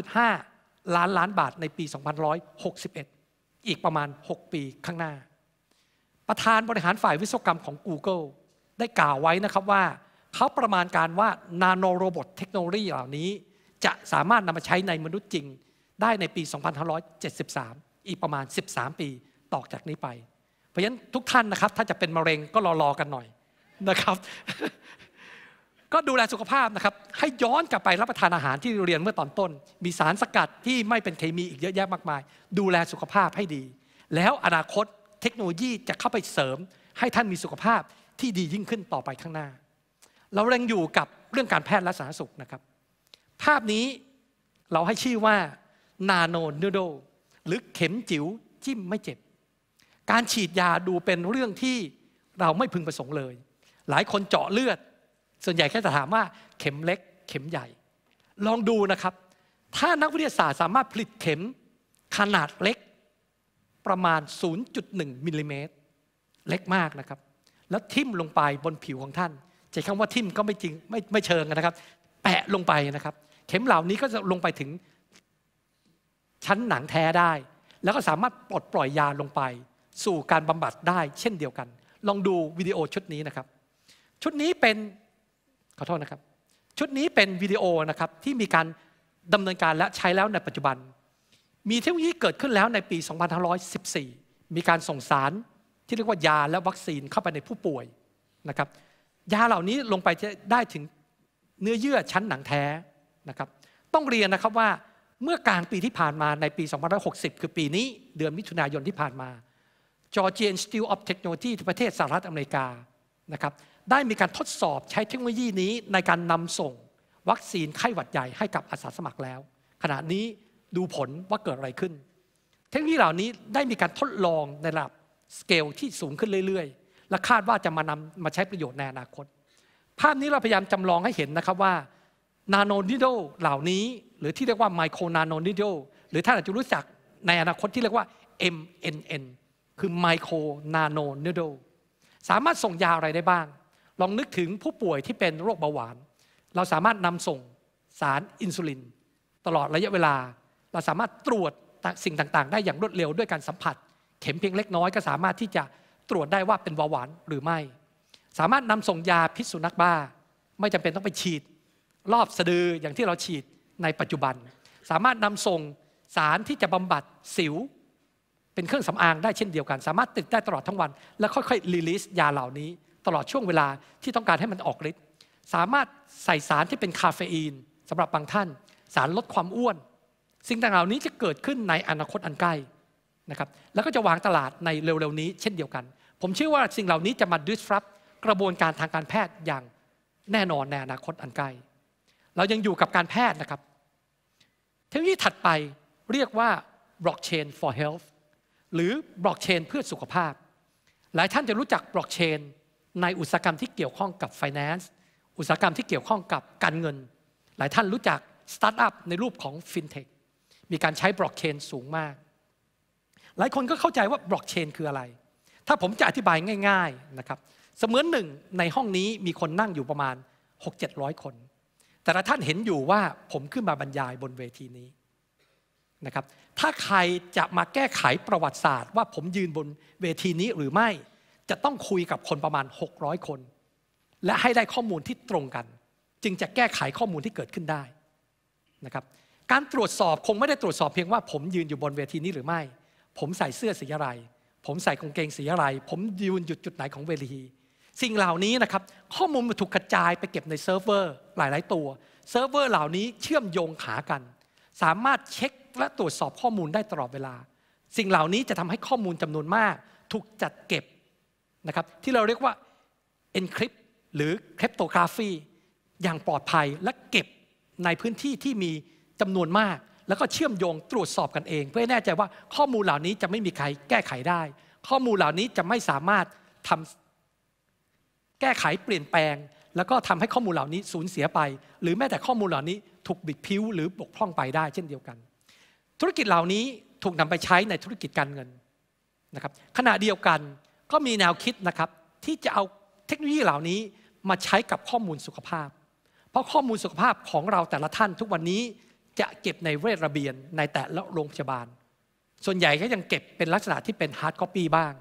3.5 ล้านล้านบาทในปี2161 อีกประมาณ 6 ปีข้างหน้า ประธานบริหารฝ่ายวิศวกรรมของ Google ได้กล่าวไว้นะครับว่าเขาประมาณการว่านาโนโรบอทเทคโนโลยีเหล่านี้ จะสามารถนำมาใช้ในมนุษย์จริง ได้ในปี 2573 อีกประมาณ 13 ปีต่อจากนี้ไป เพราะฉะนั้นทุกท่านนะครับถ้าจะเป็นมะเร็งก็รอๆ กันหน่อยนะครับก็ดูแลสุขภาพนะครับให้ย้อนกลับไปรับประทานอาหารที่เรียนเมื่อตอนต้น มีสารสกัดที่ไม่เป็นเคมีอีกเยอะแยะมากมาย ดูแลสุขภาพให้ดี แล้วอนาคตเทคโนโลยีจะเข้าไปเสริมให้ท่านมีสุขภาพที่ดียิ่งขึ้นต่อไปข้างหน้า เราเร่งอยู่กับเรื่องการแพทย์และสาธารณสุขนะครับ ภาพนี้เราให้ชื่อว่านาโนนูโด หรือเข็มจิ๋วจิ้มไม่เจ็บ การฉีดยาดูเป็นเรื่องที่เราไม่พึงประสงค์เลย หลายคนเจาะเลือด ส่วนใหญ่แค่จะถามว่าเข็มเล็กเข็มใหญ่ ลองดูนะครับ ถ้านักวิทยาศาสตร์สามารถผลิตเข็มขนาดเล็กประมาณ 0.1มิลลิเมตรเล็กมากนะครับแล้วทิ่มลงไปบนผิวของท่านจ้คำว่าทิ่มก็ไม่จริงไม่ไม่เชิงนะครับ แปะลงไปนะครับ เข็มเหล่านี้ก็จะลงไปถึงชั้นหนังแท้ได้ แล้วก็สามารถปลดปล่อยยาลงไป สู่การบำบัดได้ เช่นเดียวกัน ลองดูวิดีโอชุดนี้นะครับ ชุดนี้เป็นขอโทษนะครับ ชุดนี้เป็นวิดีโอนะครับที่มีการดำเนินการและใช้แล้วในปัจจุบัน มีเทคโนโลยีเกิดขึ้นแล้วในปี 2514 มีการส่งสารที่เรียกว่ายาและวัคซีนเข้าไปในผู้ป่วยนะครับยาเหล่านี้ลงไปจะได้ถึงเนื้อเยื่อชั้นหนังแท้นะครับต้องเรียนนะครับว่าเมื่อกลางปีที่ผ่านมาในปี2560 คือปีนี้เดือนมิถุนายนที่ผ่านมา Georgian Institute of Technology ประเทศสหรัฐอเมริกานะครับได้มีการทดสอบใช้เทคโนโลยีนี้ในการนำส่งวัคซีนไข้หวัดใหญ่ให้กับอาสาสมัครแล้ว ขณะนี้ดูผลว่าเกิดอะไรขึ้น เทคโนโลยีเหล่านี้ได้มีการทดลองในระดับสเกลที่สูงขึ้นเรื่อยๆ และคาดว่าจะมานำมาใช้ประโยชน์ในอนาคต ภาพนี้เราพยายามจำลองให้เห็นนะครับว่านาโนนิโดเหล่านี้หรือที่เรียกว่าไมโครนาโนนิโดหรือท่านอาจจะรู้จักในอนาคตที่เรียกว่า MNN คือไมโครนาโนนิโดสามารถส่งยาอะไรได้บ้าง ลองนึกถึงผู้ป่วยที่เป็นโรคเบาหวาน เราสามารถนำส่งสารอินซูลินตลอดระยะเวลาเราสามารถตรวจสิ่งต่าง ๆ ได้อย่างรวดเร็วด้วยการสัมผัสเข็มเพียงเล็กน้อยก็สามารถที่จะตรวจได้ว่าเป็นเบาหวานหรือไม่ สามารถนำส่งยาพิษสุนัขบ้า ไม่จำเป็นต้องไปฉีด รอบสะดืออย่างที่เราฉีดในปัจจุบัน สามารถนำส่งสารที่จะบำบัดสิว เป็นเครื่องสำอางได้เช่นเดียวกัน สามารถติดได้ตลอดทั้งวัน และค่อยๆ รีลิสยาเหล่านี้ ตลอดช่วงเวลาที่ต้องการให้มันออกฤทธิ์สามารถใส่สารที่เป็นคาเฟอีน สำหรับบางท่านสารลดความอ้วนสิ่งต่างเหล่านี้จะเกิดขึ้นในอนาคตอันใกล้นะครับแล้วก็จะวางตลาดในเร็วๆนี้เช่นเดียวกัน ผมเชื่อว่าสิ่งเหล่านี้จะมาดิสรับกระบวนการทางการแพทย์อย่างแน่นอนในอนาคตอันใกล้เรายังอยู่กับการแพทย์นะครับเทคโนโลยีถัดไปเรียกว่า blockchain for health หรือ blockchain เพื่อสุขภาพ หลายท่านจะรู้จัก blockchain ในอุตสาหกรรมที่เกี่ยวข้องกับ finance อุตสาหกรรมที่เกี่ยวข้องกับการเงิน หลายท่านรู้จักสตาร์ทอัพในรูปของฟินเทคมีการใช้บล็อกเชนสูงมากหลายคนก็เข้าใจว่าบล็อกเชนคืออะไร ถ้าผมจะอธิบายง่ายๆนะครับ เสมือนหนึ่งในห้องนี้มีคนนั่งอยู่ประมาณ 6-700 คน แต่ละท่านเห็นอยู่ว่าผมขึ้นมาบรรยายบนเวทีนี้นะครับ ถ้าใครจะมาแก้ไขประวัติศาสตร์ว่าผมยืนบนเวทีนี้หรือไม่ จะต้องคุยกับคนประมาณ 600 คน และให้ได้ข้อมูลที่ตรงกัน จึงจะแก้ไขข้อมูลที่เกิดขึ้นได้นะครับ การตรวจสอบคงไม่ได้ตรวจสอบเพียงว่าผมยืนอยู่บนเวทีนี้หรือไม่ผมใส่เสื้อสีอะไร ผมใส่กางเกงสีอะไร ผมยืนหยุดจุดไหนของเวลี สิ่งเหล่านี้นะครับ ข้อมูลมันถูกกระจายไปเก็บในเซิร์ฟเวอร์หลายๆตัว เซิร์ฟเวอร์เหล่านี้เชื่อมโยงขากัน สามารถเช็คและตรวจสอบข้อมูลได้ตลอดเวลา สิ่งเหล่านี้จะทำให้ข้อมูลจำนวนมากถูกจัดเก็บนะครับที่เราเรียกว่า encrypt หรือ cryptography อย่างปลอดภัยและเก็บในพื้นที่ที่มีจำนวนมากแล้วก็เชื่อมโยงตรวจสอบกันเองเพื่อแน่ใจว่าข้อมูลเหล่านี้จะไม่มีใครแก้ไขได้ ข้อมูลเหล่านี้จะไม่สามารถทำแก้ไขเปลี่ยนแปลง แล้วก็ทำให้ข้อมูลเหล่านี้สูญเสียไป หรือแม้แต่ข้อมูลเหล่านี้ถูกบิดพิ้วหรือบกพร่องไปได้ เช่นเดียวกัน ธุรกิจเหล่านี้ถูกนำไปใช้ในธุรกิจการเงินนะครับขณะเดียวกันก็มีแนวคิดนะครับที่จะเอาเทคโนโลยีเหล่านี้มาใช้กับข้อมูลสุขภาพ เพราะข้อมูลสุขภาพของเราแต่ละท่านทุกวันนี้จะเก็บในเวทระเบียนในแต่ละโรงพยาบาล ส่วนใหญ่ก็ยังเก็บเป็นลักษณะที่เป็นฮาร์ดคอปปี้บ้าง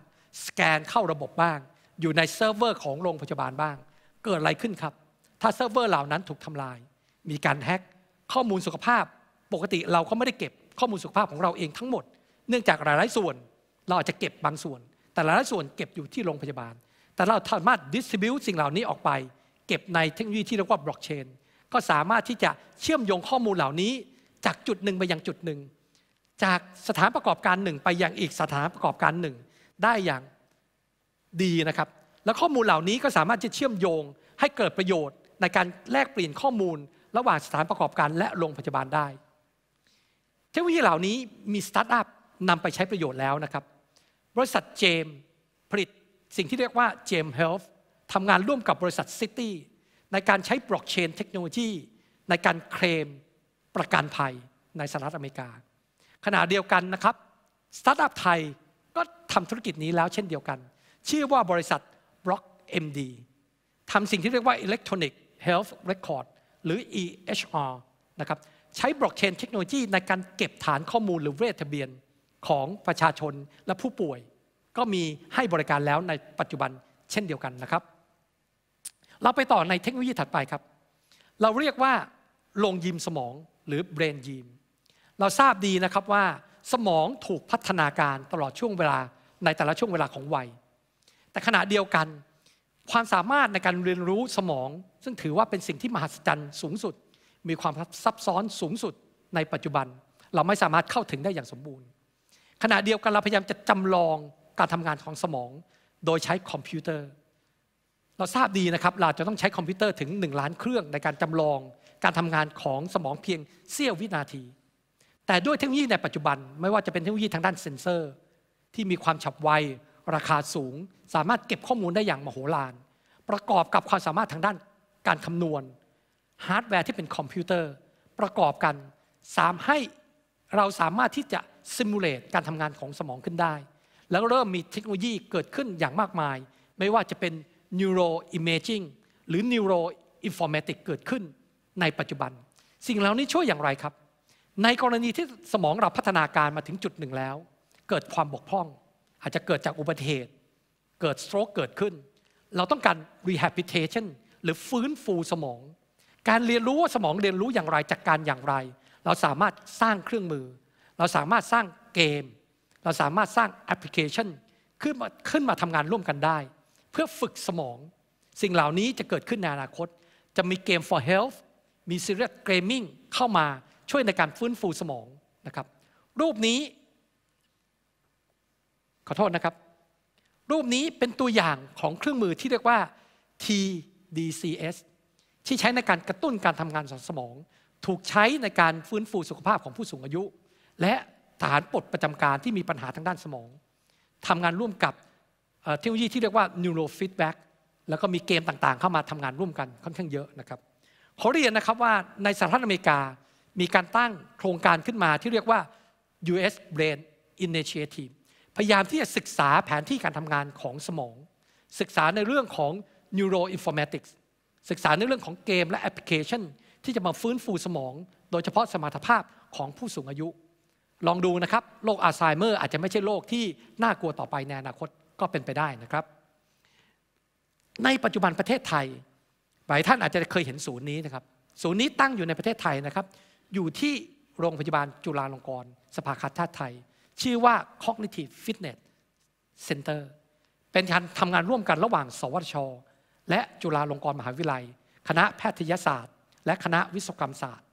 สแกนเข้าระบบบ้าง อยู่ในเซิร์ฟเวอร์ ของโรงพยาบาลบ้าง เกิดอะไรขึ้นครับ ถ้าเซิร์ฟเวอร์เหล่านั้นถูกทำลาย มีการแฮ็กข้อมูลสุขภาพ ปกติเราก็ไม่ได้เก็บข้อมูลสุขภาพของเราเองทั้งหมด เนื่องจากหลายๆส่วนเราอาจจะเก็บบางส่วน แต่หลายๆส่วนเก็บอยู่ที่โรงพยาบาล แต่เราสามารถดิสติบิวสิ่งเหล่านี้ออกไปเก็บในเทคโนโลยีที่เรียกว่าบล็อกเชนก็สามารถที่จะเชื่อมโยงข้อมูลเหล่านี้จากจุดหนึ่งไปยังจุดหนึ่งจากสถานประกอบการหนึ่งไปยังอีกสถานประกอบการหนึ่งได้อย่างดีนะครับ และข้อมูลเหล่านี้ก็สามารถจะเชื่อมโยงให้เกิดประโยชน์ ในการแลกเปลี่ยนข้อมูลระหว่างสถานประกอบการและโรงพยาบาลได้ เทคโนโลยีเหล่านี้มีสตาร์ทอัพนำไปใช้ประโยชน์แล้วนะครับ บริษัทเจมผลิตสิ่งที่เรียกว่าเจมเฮลท์ทำงานร่วมกับบริษัทซิตี้ในการใช้บล็อกเชนเทคโนโลยีในการเคลมประกันภัยในสหรัฐอเมริกา ขณะเดียวกันนะครับสตาร์ทอัพไทยก็ทำธุรกิจนี้แล้วเช่นเดียวกัน ชื่อว่าบริษัทบล็อก MD ทำสิ่งที่เรียกว่า Electronic Health Record หรือ EHR นะครับใช้บล็อกเชนเทคโนโลยีในการเก็บฐานข้อมูลหรือเวททะเบียนของประชาชนและผู้ป่วย ก็มีให้บริการแล้วในปัจจุบันเช่นเดียวกันนะครับเราไปต่อในเทคโนโลยีถัดไปครับ เราเรียกว่าลงยิมสมองหรือเบรนยิมเราทราบดีนะครับว่า สมองถูกพัฒนาการตลอดช่วงเวลาในแต่ละช่วงเวลาของวัย แต่ขณะเดียวกัน ความสามารถในการเรียนรู้สมอง ซึ่งถือว่าเป็นสิ่งที่มหัศจรรย์สูงสุด มีความซับซ้อนสูงสุดในปัจจุบัน เราไม่สามารถเข้าถึงได้อย่างสมบูรณ์ ขณะเดียวกันเราพยายามจะจำลองการทำงานของสมอง โดยใช้คอมพิวเตอร์เราทราบดีนะครับเราจะต้องใช้คอมพิวเตอร์ถึง 1 ล้านเครื่องในการจำลองการทำงานของสมองเพียงเสี้ยววินาที แต่ด้วยเทคโนโลยีในปัจจุบันไม่ว่าจะเป็นเทคโนโลยีทางด้านเซ็นเซอร์ ที่มีความฉับไว ราคาสูง สามารถเก็บข้อมูลได้อย่างมโหฬารประกอบกับความสามารถทางด้านการคำนวณ ฮาร์ดแวร์ที่เป็นคอมพิวเตอร์ประกอบกันสามให้เราสามารถที่จะซิมูเลตการทำงานของสมองขึ้นได้ แล้วเริ่มมีเทคโนโลยีเกิดขึ้นอย่างมากมาย ไม่ว่าจะเป็น neuro imaging หรือ neuro informatic เกิดขึ้นในปัจจุบัน สิ่งเหล่านี้ช่วยอย่างไรครับ ในกรณีที่สมองเราพัฒนาการมาถึงจุดหนึ่งแล้ว เกิดความบกพร่อง อาจจะเกิดจากอุบัติเหตุ เกิดสโตรกเกิดขึ้น เราต้องการ rehabilitation หรือฟื้นฟูสมอง การเรียนรู้ว่าสมองเรียนรู้อย่างไรจากการอย่างไร เราสามารถสร้างเครื่องมือ เราสามารถสร้างเกมเราสามารถสร้างแอปพลิเคชันขึ้นมาขึ้นมาทำงานร่วมกันได้เพื่อฝึกสมองสิ่งเหล่านี้จะเกิดขึ้นในอนาคต จะมีเกม for health มีีเรียสเกมมิ่งเข้ามาช่วยในการฟื้นฟูสมองนะครับรูปนี้ ขอโทษนะครับ รูปนี้เป็นตัวอย่างของเครื่องมือที่เรียกว่า TDCS ที่ใช้ในการกระตุ้นการทำงานของสมอง ถูกใช้ในการฟื้นฟูสุขภาพของผู้สูงอายุ และฐานปลดประจำการที่มีปัญหาทางด้านสมองทำงานร่วมกับเทคโนโลยีที่เรียกว่า neurofeedback แล้วก็มีเกมต่างๆ เข้ามาทำงานร่วมกันค่อนข้างเยอะนะครับ ขอเรียนนะครับว่าในสหรัฐอเมริกามีการตั้งโครงการขึ้นมาที่เรียกว่า U.S. Brain Initiative พยายามที่จะศึกษาแผนที่การทำงานของสมอง ศึกษาในเรื่องของ neuroinformatics ศึกษาในเรื่องของเกมและแอปพลิเคชัน ที่จะมาฟื้นฟูสมอง โดยเฉพาะสมรรถภาพของผู้สูงอายุ ลองดูนะครับโรคอัลไซเมอร์อาจจะไม่ใช่โรคที่น่ากลัวต่อไปในอนาคต็เป็นไปได้นะครับ ในปัจจุบันประเทศไทยหลายท่านอาจจะเคยเห็นศูนย์นี้นะครับ ศูนย์นี้ตั้งอยู่ในประเทศไทยนะครับ อยู่ที่โรงพยาบาลจุฬาลงกรณ์สภาคาชาติไทย ชื่อว่า Cognitive Fitness Center เป็นการทำงานร่วมกันระหว่างสวทช และจุฬาลงกรณ์มหาวิทยาลัย คณะแพทยศาสตร์ และคณะวิศวกรรมศาสตร์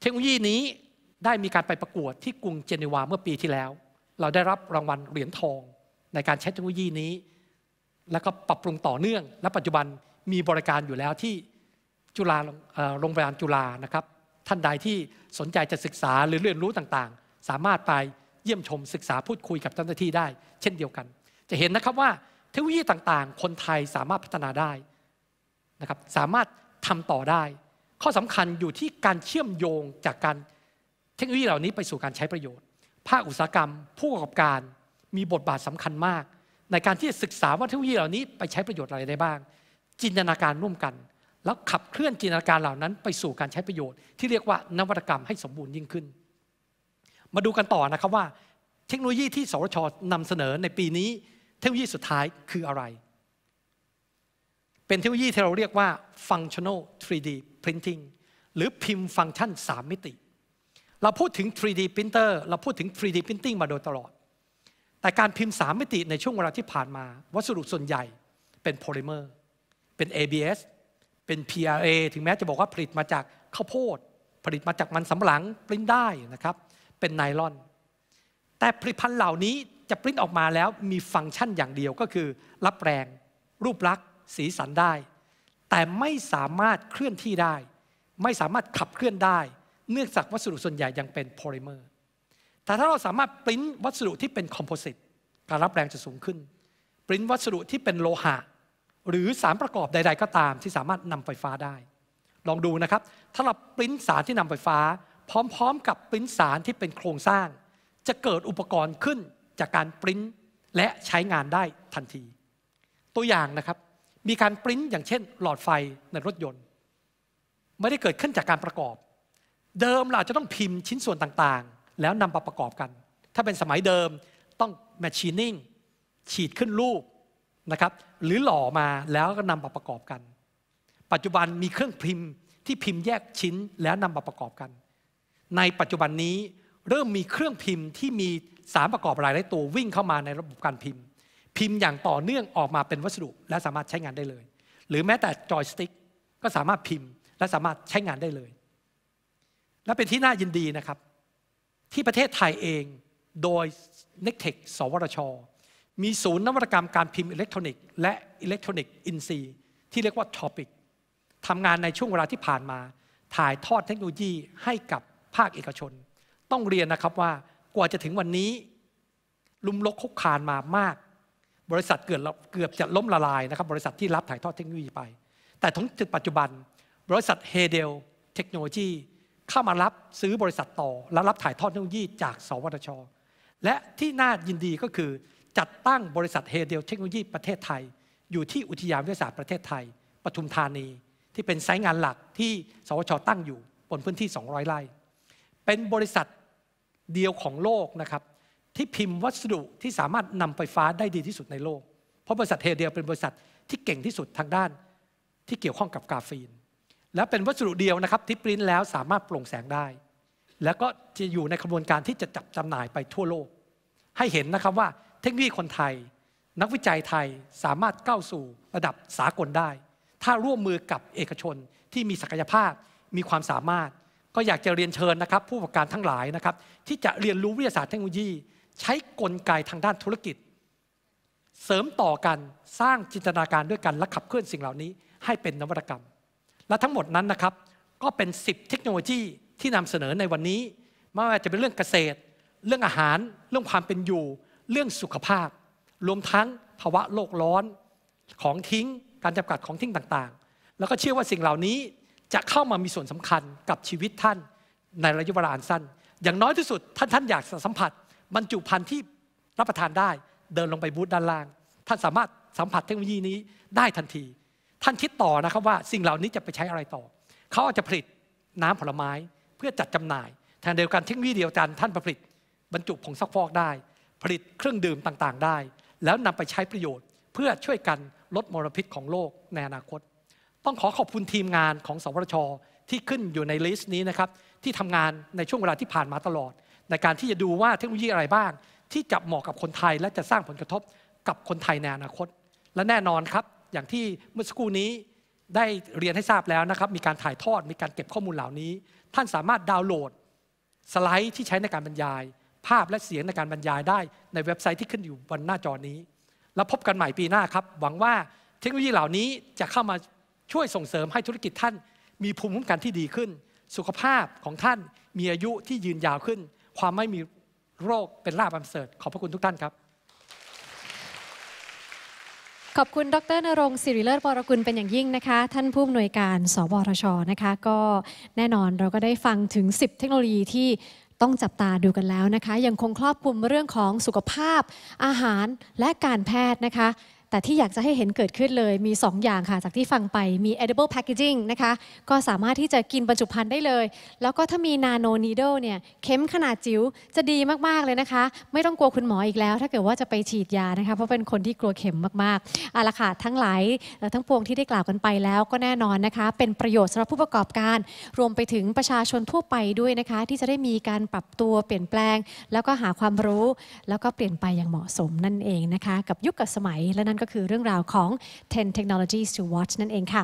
เทคโนโลยีนี้ได้มีการไปประกวดที่กรุงเจนีวาเมื่อปีที่แล้ว เราได้รับรางวัลเหรียญทองในการใช้เทคโนโลยีนี้แล้วก็ปรับปรุงต่อเนื่องและปัจจุบันมีบริการอยู่แล้วที่จุฬาโรงพยาบาลจุฬานะครับท่านใดที่สนใจจะศึกษาหรือเรียนรู้ต่างๆ สามารถไปเยี่ยมชมศึกษาพูดคุยกับเจ้าหน้าที่ได้ เช่นเดียวกัน จะเห็นนะครับว่าเทคโนโลยีต่างๆ คนไทยสามารถพัฒนาได้นะครับสามารถทำต่อได้ ข้อสำคัญอยู่ที่การเชื่อมโยงจากการเทคโนโลยีเหล่านี้ไปสู่การใช้ประโยชน์ ภาคอุตสาหกรรม ผู้ประกอบการมีบทบาทสำคัญมากในการที่จะศึกษาว่าเทคโนโลยีเหล่านี้ไปใช้ประโยชน์อะไรได้บ้าง จินตนาการร่วมกัน แล้วขับเคลื่อนจินตนาการเหล่านั้น ไปสู่การใช้ประโยชน์ ที่เรียกว่านวัตกรรมให้สมบูรณ์ยิ่งขึ้น มาดูกันต่อนะครับว่า เทคโนโลยีที่สวชนำเสนอในปีนี้ เทคโนโลยีสุดท้ายคืออะไร เป็นเทคโนโลยีที่เราเรียกว่า functional 3D printing หรือพิมพ์ฟังก์ชัน 3 มิติ เราพูดถึง 3D printer เราพูดถึง 3D printing มาโดยตลอดแต่การพิมพ์สามมิติในช่วงเวลาที่ผ่านมา วัสดุส่วนใหญ่เป็นโพลิเมอร์ เป็น ABS เป็น PRA ถึงแม้จะบอกว่าผลิตมาจากข้าวโพด ผลิตมาจากมันสำปะหลังปริ้นได้นะครับเป็นไนลอน แต่ผลิตภัณฑ์เหล่านี้จะปริ้นออกมาแล้วมีฟังก์ชันอย่างเดียวก็คือ รับแรงรูปลักษณ์สีสันได้ แต่ไม่สามารถเคลื่อนที่ได้ ไม่สามารถขับเคลื่อนได้ เนื่องจากวัสดุส่วนใหญ่ยังเป็นโพลิเมอร์แต่ถ้าเราสามารถปริ้นวัสดุที่เป็นคอมโพสิตการรับแรงจะสูงขึ้นปริ้นวัสดุที่เป็นโลหะ หรือสารประกอบใด ๆ ก็ตามที่สามารถนำไฟฟ้าได้ ลองดูนะครับ ถ้าเราปริ้นสารที่นำไฟฟ้า พร้อมๆ กับปริ้นสารที่เป็นโครงสร้าง จะเกิดอุปกรณ์ขึ้นจากการปริ้นและใช้งานได้ทันที ตัวอย่างนะครับ มีการปริ้นอย่างเช่น หลอดไฟในรถยนต์ ไม่ได้เกิดขึ้นจากการประกอบ เดิมเราจะต้องพิมพ์ชิ้นส่วนต่างแล้วนำมาประกอบกัน ถ้าเป็นสมัยเดิมต้องแมชชีนิ่งฉีดขึ้นรูปนะครับ หรือหล่อมาแล้วก็นำมาประกอบกัน ปัจจุบันมีเครื่องพิมพ์ ที่พิมพ์แยกชิ้นแล้วนำมาประกอบกัน ในปัจจุบันนี้ เริ่มมีเครื่องพิมพ์ที่มีสารประกอบหลายหลายตัววิ่งเข้ามาในระบบการพิมพ์ พิมพ์อย่างต่อเนื่องออกมาเป็นวัสดุและสามารถใช้งานได้เลย หรือแม้แต่จอยสติ๊กก็สามารถพิมพ์และสามารถใช้งานได้เลย และเป็นที่น่ายินดีนะครับที่ประเทศไทยเองโดย n e c t e c สวทชมีศูนย์นวัตกรรมการพิมพ์อิเล็กทรอนิกส์และอิเล็กทรอนิกส์อินซีที่เรียกว่า Topic ทำงานในช่วงเวลาที่ผ่านมา ถ่ายทอดเทคโนโลยีให้กับภาคเอกชน ต้องเรียนนะครับว่ากว่าจะถึงวันนี้ลุมลกคุกคานมามาก บริษัทเกือบเกือบจะล้มละลายนะครับ บริษัทที่รับถ่ายทอดเทคโนโลยีไป แต่ถึงปัจจุบัน บริษัทเฮเดลเทคโนโลยีเข้ามารับซื้อบริษัทต่อและรับถ่ายทอดเทคโนโลยีจากสวทช และที่น่ายินดีก็คือจัดตั้งบริษัทเฮเดลเทคโนโลยีประเทศไทย อยู่ที่อุทยานวิทยาศาสตร์ประเทศไทย ปทุมธานี ที่เป็นไซต์งานหลักที่สวทชตั้งอยู่บนพื้นที่ 200 ไร่เป็นบริษัทเดียวของโลกนะครับที่พิมพ์วัสดุที่สามารถนำไฟฟ้าได้ดีที่สุดในโลกเพราะบริษัทเฮเดียเป็นบริษัทที่เก่งที่สุดทางด้าน ที่เกี่ยวข้องกับกาฟีนและเป็นวัสดุเดียวนะครับที่ปริ้นแล้วสามารถโปร่งแสงได้ แล้วก็จะอยู่ในกระบวนการที่จะจับจำหน่ายไปทั่วโลก ให้เห็นนะครับว่าเทคโนโลยีคนไทย นักวิจัยไทยสามารถก้าวสู่ระดับสากลได้ ถ้าร่วมมือกับเอกชนที่มีศักยภาพมีความสามารถ ก็อยากจะเรียนเชิญนะครับผู้ประกอบการทั้งหลายนะครับที่จะเรียนรู้วิทยาศาสตร์เทคโนโลยี ใช้กลไกทางด้านธุรกิจ เสริมต่อกันสร้างจินตนาการด้วยกันและขับเคลื่อนสิ่งเหล่านี้ ให้เป็นนวัตกรรมและทั้งหมดนั้นนะครับก็เป็น 10เทคโนโลยีที่นำเสนอในวันนี้ ไม่ว่าจะเป็นเรื่องเกษตร เรื่องอาหาร เรื่องความเป็นอยู่ เรื่องสุขภาพ รวมทั้งภาวะโลกร้อนของทิ้ง การจำกัดของทิ้งต่างๆ แล้วก็เชื่อว่าสิ่งเหล่านี้จะเข้ามามีส่วนสำคัญกับชีวิตท่านในระยะเวลาอันสั้น อย่างน้อยที่สุดท่านท่านอยากสัมผัสบรรจุภัณฑ์ที่รับประทานได้ เดินลงไปบูธด้านล่าง ท่านสามารถสัมผัสเทคโนโลยีนี้ได้ทันทีท่านคิดต่อนะครับว่าสิ่งเหล่านี้จะไปใช้อะไรต่อ เขาอาจจะผลิตน้ำผลไม้เพื่อจัดจำหน่ายทางเดียวกันเทคโนโลยีเดียวกันท่านผลิต บรรจุผงซักฟอกได้ ผลิตเครื่องดื่มต่างๆ ได้ แล้วนำไปใช้ประโยชน์ เพื่อช่วยกันลดมลพิษของโลกในอนาคต ต้องขอขอบคุณทีมงานของสวทชที่ขึ้นอยู่ในลิสต์นี้นะครับที่ทำงานในช่วงเวลาที่ผ่านมาตลอด ในการที่จะดูว่าเทคโนโลยีอะไรบ้าง ที่จะเหมาะกับคนไทยและจะสร้างผลกระทบกับคนไทยในอนาคต และแน่นอนครับอย่างที่เมื่อสักครู่นี้ได้เรียนให้ทราบแล้วนะครับมีการถ่ายทอดมีการเก็บข้อมูลเหล่านี้ ท่านสามารถดาวน์โหลด สไลด์ที่ใช้ในการบรรยาย ภาพและเสียงในการบรรยายได้ในเว็บไซต์ที่ขึ้นอยู่บนหน้าจอนี้ แล้วพบกันใหม่ปีหน้าครับ หวังว่าเทคโนโลยีเหล่านี้จะเข้ามาช่วยส่งเสริมให้ธุรกิจท่านมีภูมิคุ้มกันที่ดีขึ้น สุขภาพของท่านมีอายุที่ยืนยาวขึ้น ความไม่มีโรคเป็นลาบอันเสริฐขอบพระคุณทุกท่านครับขอบคุณดรนรงศิริเลิศบรกุลเป็นอย่างยิ่งนะคะ ท่านผู้อำนวยการสบรชนะคะ ก็แน่นอนเราก็ได้ฟังถึง 10 เทคโนโลยีที่ต้องจับตาดูกันแล้วนะคะ ยังคงครอบคลุมเรื่องของสุขภาพอาหารและการแพทย์นะคะแต่ที่อยากจะให้เห็นเกิดขึ้นเลยมี 2 อย่างค่ะ จากที่ฟังไปมี edible packaging นะคะก็สามารถที่จะกินบรรจุภัณฑ์ได้เลย แล้วก็ถ้ามี nano needle เนี่ยเข็มขนาดจิ๋วจะดีมากๆเลยนะคะไม่ต้องกลัวคุณหมออีกแล้ว ถ้าเกิดว่าจะไปฉีดยานะคะเพราะเป็นคนที่กลัวเข็มมาก ๆอาละค่ะทั้งหลายทั้งปวงที่ได้กล่าวกันไปแล้วก็แน่นอนนะคะ เป็นประโยชน์สำหรับผู้ประกอบการ รวมไปถึงประชาชนทั่วไปด้วยนะคะ ที่จะได้มีการปรับตัวเปลี่ยนแปลง แล้วก็หาความรู้ แล้วก็เปลี่ยนไปอย่างเหมาะสมนั่นเองนะคะกับยุคกับสมัยและนั้นก็ก็คือเรื่องราวของ 10 Technologies to Watch นั่นเองค่ะ